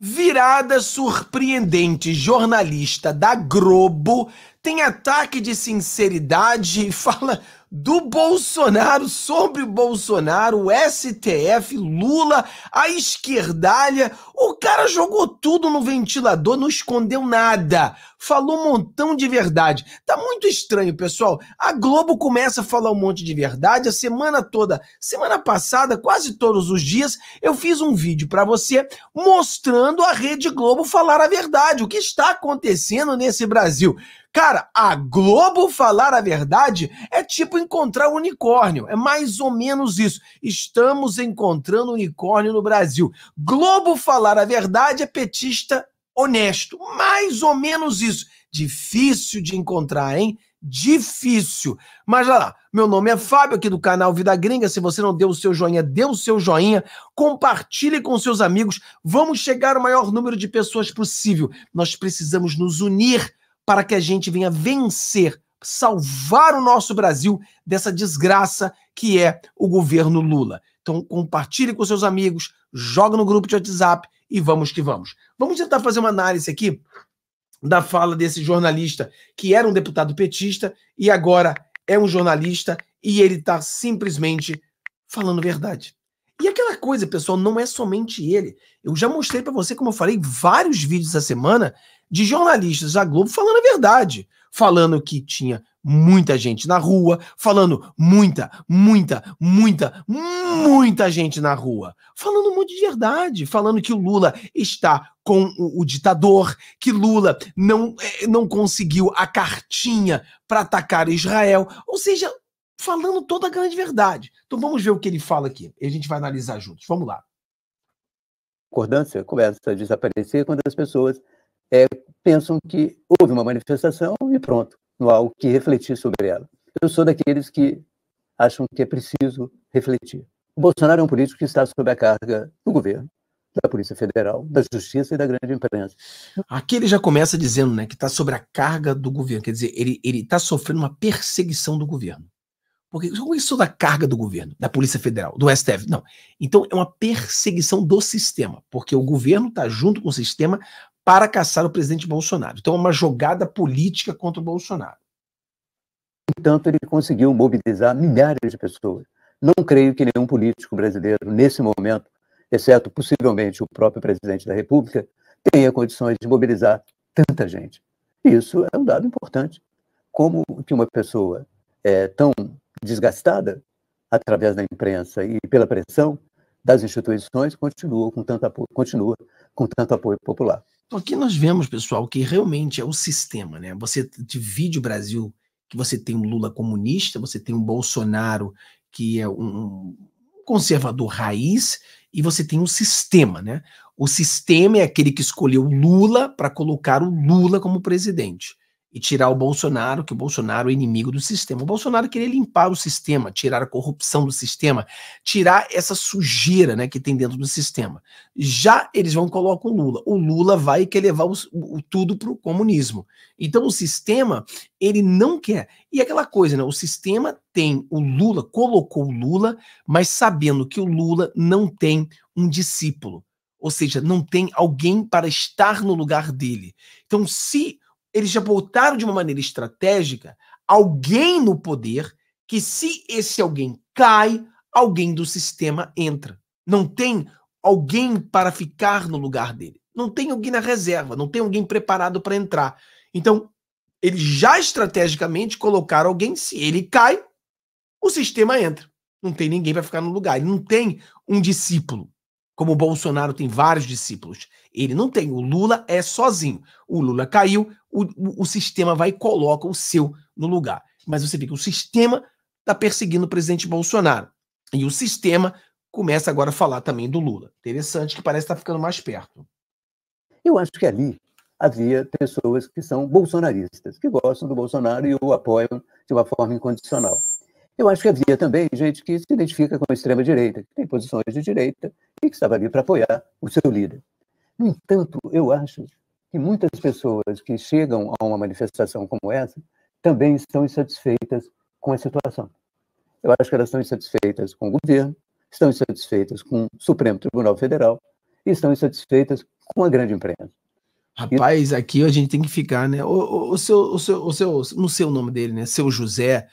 Virada surpreendente jornalista da Globo tem ataque de sinceridade e fala do Bolsonaro sobre Bolsonaro, o STF, Lula, a esquerdalha. O cara jogou tudo no ventilador, não escondeu nada. Falou um montão de verdade. Tá muito estranho, pessoal. A Globo começa a falar um monte de verdade a semana toda. Semana passada, quase todos os dias, eu fiz um vídeo para você mostrando a Rede Globo falar a verdade, o que está acontecendo nesse Brasil. Cara, a Globo falar a verdade é tipo encontrar um unicórnio. É mais ou menos isso. Estamos encontrando unicórnio no Brasil. Globo falar a verdade é petista honesto. Mais ou menos isso. Difícil de encontrar, hein? Difícil. Mas olha lá, meu nome é Fábio, aqui do canal Vida Gringa. Se você não deu o seu joinha, dê o seu joinha, compartilhe com seus amigos. Vamos chegar ao maior número de pessoas possível. Nós precisamos nos unir para que a gente venha vencer, salvar o nosso Brasil dessa desgraça que é o governo Lula. Então compartilhe com seus amigos, joga no grupo de WhatsApp e vamos que vamos. Vamos tentar fazer uma análise aqui da fala desse jornalista que era um deputado petista e agora é um jornalista e ele está simplesmente falando verdade. E aquela coisa, pessoal, não é somente ele. Eu já mostrei para você, como eu falei, vários vídeos essa semana de jornalistas da Globo falando a verdade, falando que tinha muita gente na rua, falando muita, muita, muita, muita gente na rua, falando um monte de verdade, falando que o Lula está com o, o ditador, que Lula não, eh, não conseguiu a cartinha para atacar Israel, ou seja, falando toda a grande verdade. Então vamos ver o que ele fala aqui, e a gente vai analisar juntos. Vamos lá. Concordância começa a desaparecer quando as pessoas é, pensam que houve uma manifestação e pronto, não há o que refletir sobre ela. Eu sou daqueles que acham que é preciso refletir. O Bolsonaro é um político que está sob a carga do governo, da Polícia Federal, da Justiça e da grande imprensa. Aqui ele já começa dizendo né, que está sob a carga do governo, quer dizer, ele está sofrendo uma perseguição do governo. Porque isso da carga do governo, da Polícia Federal, do STF, não. Então é uma perseguição do sistema, porque o governo está junto com o sistema para caçar o presidente Bolsonaro. Então, é uma jogada política contra o Bolsonaro. Entanto, ele conseguiu mobilizar milhares de pessoas. Não creio que nenhum político brasileiro, nesse momento, exceto possivelmente o próprio presidente da República, tenha condições de mobilizar tanta gente. Isso é um dado importante. Como que uma pessoa é, tão desgastada, através da imprensa e pela pressão das instituições, continua com tanto apoio, continua com tanto apoio popular. Então aqui nós vemos, pessoal, que realmente é o sistema, né? Você divide o Brasil, que você tem um Lula comunista, você tem um Bolsonaro que é um conservador raiz, e você tem um sistema, né? O sistema é aquele que escolheu Lula para colocar o Lula como presidente e tirar o Bolsonaro, que o Bolsonaro é inimigo do sistema. O Bolsonaro queria limpar o sistema, tirar a corrupção do sistema, tirar essa sujeira né, que tem dentro do sistema. Já eles vão colocar o Lula. O Lula vai querer levar o, o tudo para o comunismo. Então o sistema, ele não quer. E aquela coisa, né, o sistema tem o Lula, colocou o Lula, mas sabendo que o Lula não tem um discípulo. Ou seja, não tem alguém para estar no lugar dele. Então, se eles já voltaram de uma maneira estratégica alguém no poder que, se esse alguém cai, alguém do sistema entra. Não tem alguém para ficar no lugar dele. Não tem alguém na reserva, não tem alguém preparado para entrar. Então, eles já estrategicamente colocaram alguém, se ele cai, o sistema entra. Não tem ninguém para ficar no lugar. Ele não tem um discípulo como o Bolsonaro tem vários discípulos. Ele não tem, o Lula é sozinho. O Lula caiu, o, o, o sistema vai e coloca o seu no lugar. Mas você vê que o sistema está perseguindo o presidente Bolsonaro. E o sistema começa agora a falar também do Lula. Interessante que parece estar tá ficando mais perto. Eu acho que ali havia pessoas que são bolsonaristas, que gostam do Bolsonaro e o apoiam de uma forma incondicional. Eu acho que havia também gente que se identifica com a extrema-direita, que tem posições de direita, e que estava ali para apoiar o seu líder. No entanto, eu acho que muitas pessoas que chegam a uma manifestação como essa também estão insatisfeitas com a situação. Eu acho que elas estão insatisfeitas com o governo, estão insatisfeitas com o Supremo Tribunal Federal e estão insatisfeitas com a grande imprensa. Rapaz, aqui a gente tem que ficar, né? O, o, o, seu, o, seu, o seu, não sei o nome dele, né? Seu José.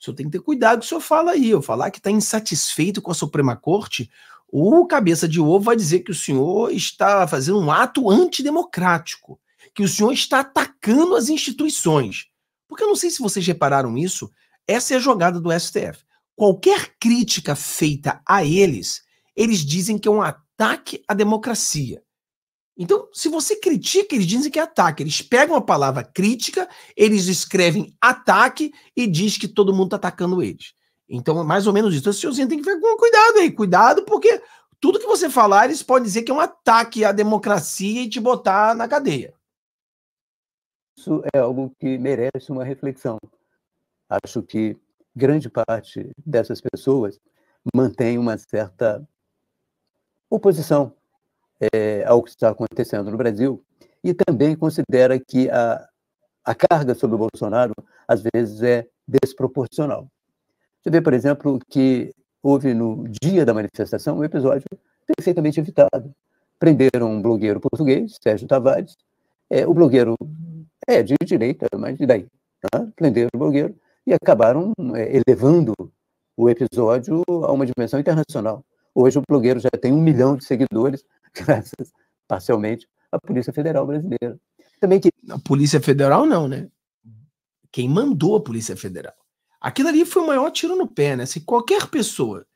O senhor tem que ter cuidado, o senhor fala aí. Eu falar que está insatisfeito com a Suprema Corte, o cabeça de ovo vai dizer que o senhor está fazendo um ato antidemocrático, que o senhor está atacando as instituições. Porque eu não sei se vocês repararam isso, essa é a jogada do STF. Qualquer crítica feita a eles, eles dizem que é um ataque à democracia. Então, se você critica, eles dizem que é ataque. Eles pegam a palavra crítica, eles escrevem ataque e diz que todo mundo está atacando eles. Então, mais ou menos isso. Então, esse senhorzinho tem que ficar com cuidado aí, cuidado, porque tudo que você falar, eles podem dizer que é um ataque à democracia e te botar na cadeia. Isso é algo que merece uma reflexão. Acho que grande parte dessas pessoas mantém uma certa oposição é, ao que está acontecendo no Brasil e também considera que a, a carga sobre o Bolsonaro às vezes é desproporcional. Você vê, por exemplo, que houve no dia da manifestação um episódio perfeitamente evitado. Prenderam um blogueiro português, Sérgio Tavares. É, o blogueiro é de direita, mas e daí? Né? Prenderam o blogueiro e acabaram é, elevando o episódio a uma dimensão internacional. Hoje o blogueiro já tem um milhão de seguidores, graças parcialmente à Polícia Federal brasileira. Também que... A Polícia Federal não, né? Quem mandou a Polícia Federal. Aquilo ali foi o maior tiro no pé, né? Se qualquer pessoa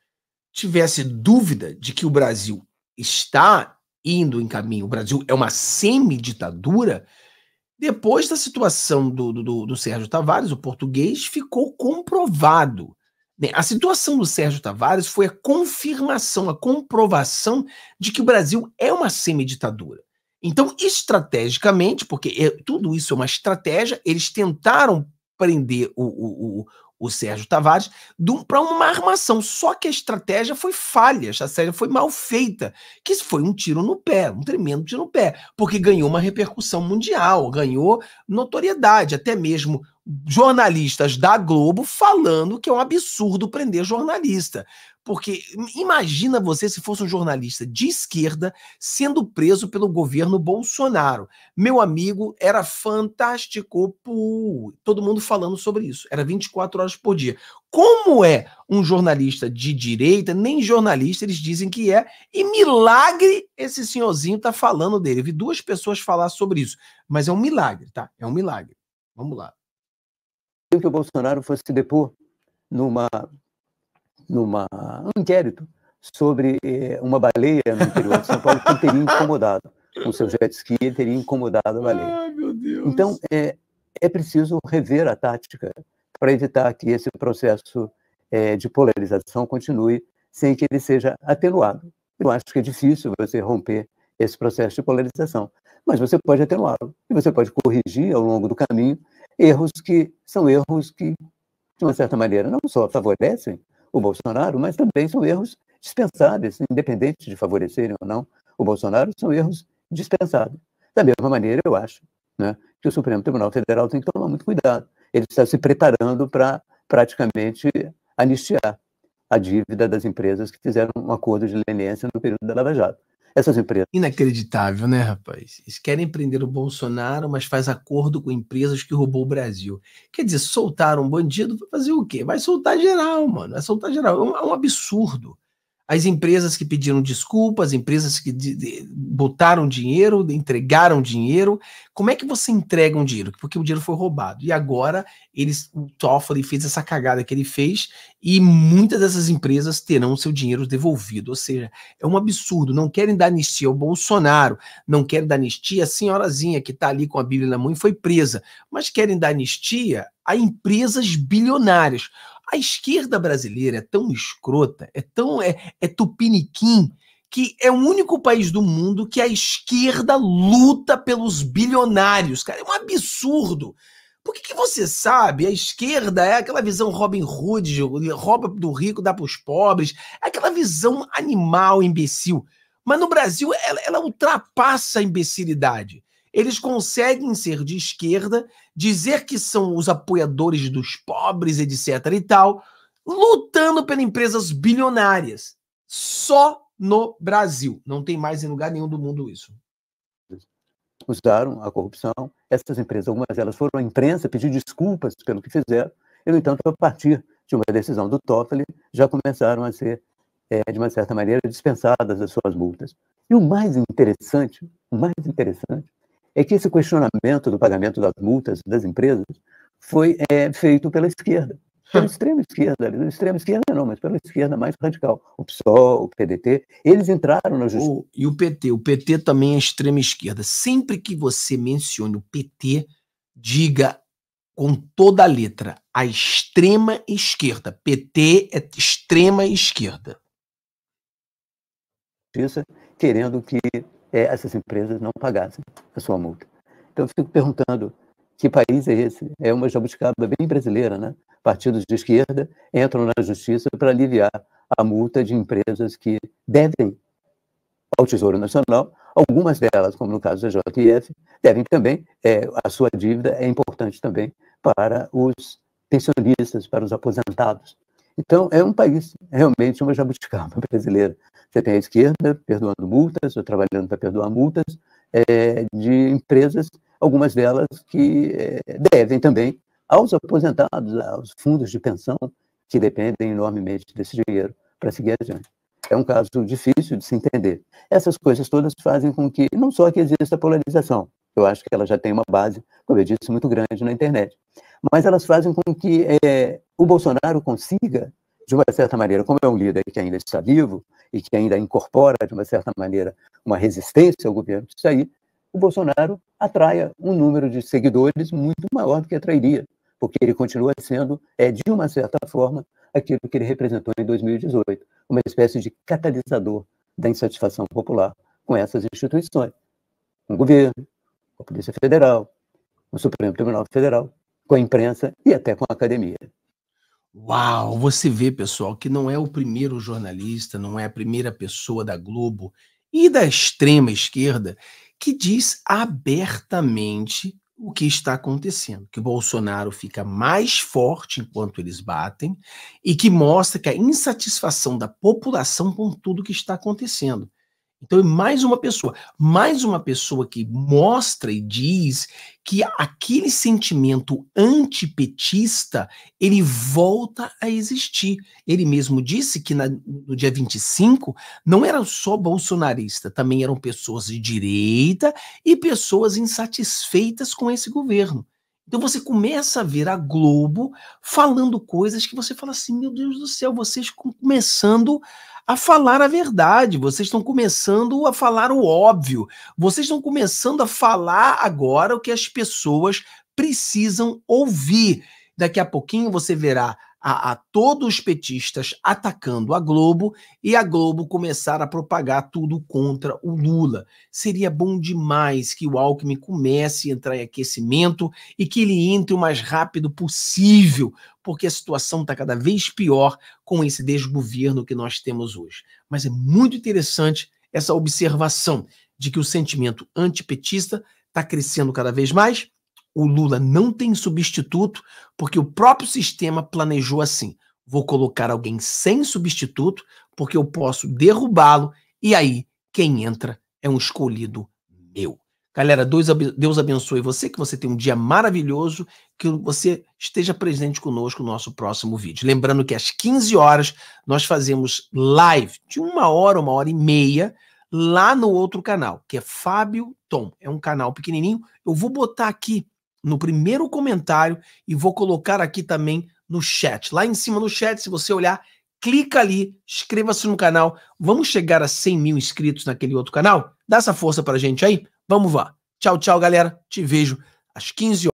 tivesse dúvida de que o Brasil está indo em caminho, o Brasil é uma semi-ditadura, depois da situação do, do, do, Sérgio Tavares, o português, ficou comprovado. Né? A situação do Sérgio Tavares foi a confirmação, a comprovação de que o Brasil é uma semi-ditadura. Então, estrategicamente, porque é, tudo isso é uma estratégia, eles tentaram prender o, o, o, o Sérgio Tavares, para uma armação. Só que a estratégia foi falha, a estratégia foi mal feita, que foi um tiro no pé, um tremendo tiro no pé, porque ganhou uma repercussão mundial, ganhou notoriedade, até mesmo jornalistas da Globo falando que é um absurdo prender jornalista. Porque imagina você se fosse um jornalista de esquerda sendo preso pelo governo Bolsonaro. Meu amigo, era fantástico. Pô, todo mundo falando sobre isso. Era 24 horas por dia. Como é um jornalista de direita, nem jornalista eles dizem que é, e milagre esse senhorzinho tá falando dele. Eu vi duas pessoas falar sobre isso, mas é um milagre, tá? É um milagre. Vamos lá que o Bolsonaro fosse depor numa, numa um inquérito sobre eh, uma baleia no interior de São Paulo que teria incomodado. Com seu jet ski, ele teria incomodado a baleia. Ai, então, é, é preciso rever a tática para evitar que esse processo é, de polarização continue sem que ele seja atenuado. Eu acho que é difícil você romper esse processo de polarização, mas você pode atenuá-lo e você pode corrigir ao longo do caminho erros que são erros que, de uma certa maneira, não só favorecem o Bolsonaro, mas também são erros dispensáveis, independente de favorecerem ou não o Bolsonaro, são erros dispensáveis. Da mesma maneira, eu acho né, que o Supremo Tribunal Federal tem que tomar muito cuidado. Ele está se preparando para praticamente anistiar a dívida das empresas que fizeram um acordo de leniência no período da Lava Jato essas empresas. Inacreditável, né, rapaz? Eles querem prender o Bolsonaro, mas faz acordo com empresas que roubou o Brasil. Quer dizer, soltar um bandido, vai fazer o quê? Vai soltar geral, mano. Vai soltar geral. É um, é um absurdo as empresas que pediram desculpas, as empresas que de, de, botaram dinheiro, entregaram dinheiro. Como é que você entrega um dinheiro? Porque o dinheiro foi roubado. E agora eles, o Toffoli fez essa cagada que ele fez e muitas dessas empresas terão seu dinheiro devolvido. Ou seja, é um absurdo. Não querem dar anistia ao Bolsonaro, não querem dar anistia à senhorazinha que está ali com a Bíblia na mão e foi presa, mas querem dar anistia a empresas bilionárias. A esquerda brasileira é tão escrota, é tão é, é tupiniquim, que é o único país do mundo que a esquerda luta pelos bilionários, cara. É um absurdo. Por que, que você sabe? A esquerda é aquela visão Robin Hood, rouba do rico, dá para os pobres, é aquela visão animal, imbecil. Mas no Brasil ela, ela ultrapassa a imbecilidade eles conseguem ser de esquerda, dizer que são os apoiadores dos pobres, etc. e tal, lutando pelas empresas bilionárias. Só no Brasil. Não tem mais em lugar nenhum do mundo isso. Usaram a corrupção. Essas empresas, algumas delas foram à imprensa pedir desculpas pelo que fizeram. E, no entanto, a partir de uma decisão do Toffoli, já começaram a ser, é, de uma certa maneira, dispensadas as suas multas. E o mais interessante, o mais interessante, é que esse questionamento do pagamento das multas das empresas foi é, feito pela esquerda, pela hum. extrema esquerda, pela extrema esquerda não, mas pela esquerda mais radical, o PSOL, o PDT, eles entraram na justiça. O, e o PT, o PT também é extrema esquerda. Sempre que você mencione o PT, diga com toda a letra a extrema esquerda. PT é extrema esquerda. Justiça, querendo que é, essas empresas não pagassem a sua multa. Então, eu fico perguntando, que país é esse? É uma jabuticaba bem brasileira, né? Partidos de esquerda entram na justiça para aliviar a multa de empresas que devem ao Tesouro Nacional. Algumas delas, como no caso da JF, devem também, é, a sua dívida é importante também para os pensionistas, para os aposentados. Então, é um país, realmente, uma jabuticaba brasileira. Você tem a esquerda perdoando multas, ou trabalhando para perdoar multas, é, de empresas, algumas delas que é, devem também aos aposentados, aos fundos de pensão, que dependem enormemente desse dinheiro para seguir adiante. É um caso difícil de se entender. Essas coisas todas fazem com que, não só que exista polarização, eu acho que ela já tem uma base, como eu disse, muito grande na internet, mas elas fazem com que é, o Bolsonaro consiga, de uma certa maneira, como é um líder que ainda está vivo e que ainda incorpora, de uma certa maneira, uma resistência ao governo disso aí, o Bolsonaro atraia um número de seguidores muito maior do que atrairia, porque ele continua sendo, é, de uma certa forma, aquilo que ele representou em 2018, uma espécie de catalisador da insatisfação popular com essas instituições, com o governo, com a Polícia Federal, com o Supremo Tribunal Federal, com a imprensa e até com a academia. Uau! Você vê, pessoal, que não é o primeiro jornalista, não é a primeira pessoa da Globo e da extrema esquerda que diz abertamente o que está acontecendo, que o Bolsonaro fica mais forte enquanto eles batem e que mostra que a insatisfação da população com tudo que está acontecendo. Então é mais uma pessoa, mais uma pessoa que mostra e diz que aquele sentimento antipetista, ele volta a existir. Ele mesmo disse que na, no dia 25 não era só bolsonarista, também eram pessoas de direita e pessoas insatisfeitas com esse governo. Então você começa a ver a Globo falando coisas que você fala assim, meu Deus do céu, vocês começando a falar a verdade, vocês estão começando a falar o óbvio, vocês estão começando a falar agora o que as pessoas precisam ouvir. Daqui a pouquinho você verá a, a todos os petistas atacando a Globo e a Globo começar a propagar tudo contra o Lula. Seria bom demais que o Alckmin comece a entrar em aquecimento e que ele entre o mais rápido possível, porque a situação está cada vez pior com esse desgoverno que nós temos hoje. Mas é muito interessante essa observação de que o sentimento antipetista está crescendo cada vez mais o Lula não tem substituto porque o próprio sistema planejou assim. Vou colocar alguém sem substituto porque eu posso derrubá-lo e aí quem entra é um escolhido meu. Galera, Deus abençoe você, que você tenha um dia maravilhoso, que você esteja presente conosco no nosso próximo vídeo. Lembrando que às 15 horas nós fazemos live de uma hora, uma hora e meia, lá no outro canal, que é Fábio Tom. É um canal pequenininho. Eu vou botar aqui no primeiro comentário e vou colocar aqui também no chat. Lá em cima no chat, se você olhar, clica ali, inscreva-se no canal. Vamos chegar a 100 mil inscritos naquele outro canal? Dá essa força pra gente aí? Vamos lá. Tchau, tchau, galera. Te vejo às 15 horas.